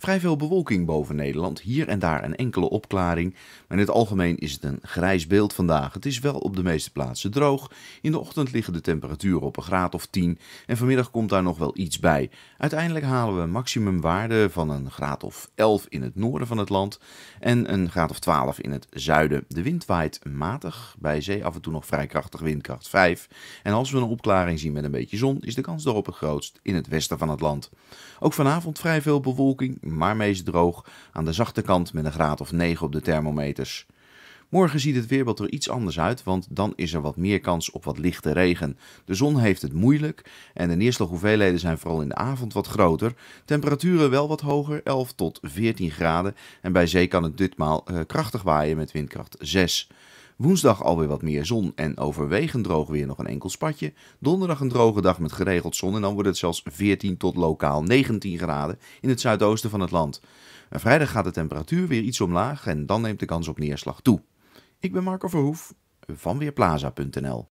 Vrij veel bewolking boven Nederland, hier en daar een enkele opklaring. Maar in het algemeen is het een grijs beeld vandaag. Het is wel op de meeste plaatsen droog. In de ochtend liggen de temperaturen op een graad of 10 en vanmiddag komt daar nog wel iets bij. Uiteindelijk halen we maximumwaarden van een graad of 11 in het noorden van het land en een graad of 12 in het zuiden. De wind waait matig, bij zee af en toe nog vrij krachtig windkracht 5. En als we een opklaring zien met een beetje zon, is de kans daarop het grootst in het westen van het land. Ook vanavond vrij veel bewolking, maar meest droog aan de zachte kant met een graad of 9 op de thermometers. Morgen ziet het weerbeeld er iets anders uit, want dan is er wat meer kans op wat lichte regen. De zon heeft het moeilijk en de neerslaghoeveelheden zijn vooral in de avond wat groter. Temperaturen wel wat hoger, 11 tot 14 graden. En bij zee kan het ditmaal eh, krachtig waaien met windkracht 6. Woensdag alweer wat meer zon en overwegend droog weer nog een enkel spatje. Donderdag een droge dag met geregeld zon en dan wordt het zelfs 14 tot lokaal 19 graden in het zuidoosten van het land. En vrijdag gaat de temperatuur weer iets omlaag en dan neemt de kans op neerslag toe. Ik ben Marco Verhoef van Weerplaza.nl